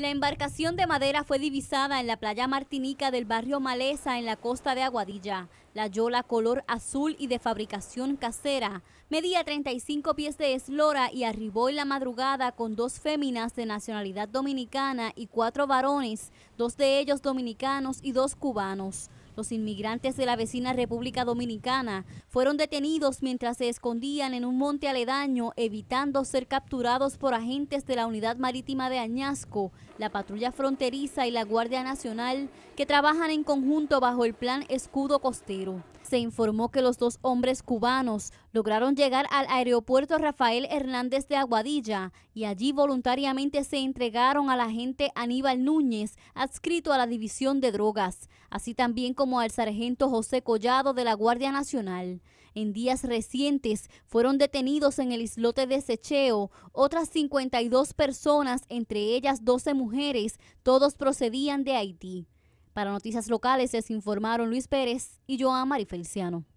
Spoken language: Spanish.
La embarcación de madera fue divisada en la playa martinica del barrio Maleza en la costa de Aguadilla. La yola color azul y de fabricación casera medía 35 pies de eslora y arribó en la madrugada con dos féminas de nacionalidad dominicana y cuatro varones, dos de ellos dominicanos y dos cubanos. Los inmigrantes de la vecina República Dominicana fueron detenidos mientras se escondían en un monte aledaño, evitando ser capturados por agentes de la Unidad Marítima de Añasco, la Patrulla Fronteriza y la Guardia Nacional, que trabajan en conjunto bajo el plan Escudo Costero. Se informó que los dos hombres cubanos lograron llegar al aeropuerto Rafael Hernández de Aguadilla y allí voluntariamente se entregaron al agente Aníbal Núñez, adscrito a la División de Drogas, así también como al sargento José Collado de la Guardia Nacional. En días recientes fueron detenidos en el islote de Secheo otras 52 personas, entre ellas 12 mujeres, todos procedían de Haití. Para Noticias Locales les informaron Luis Pérez y Joan Marifelciano.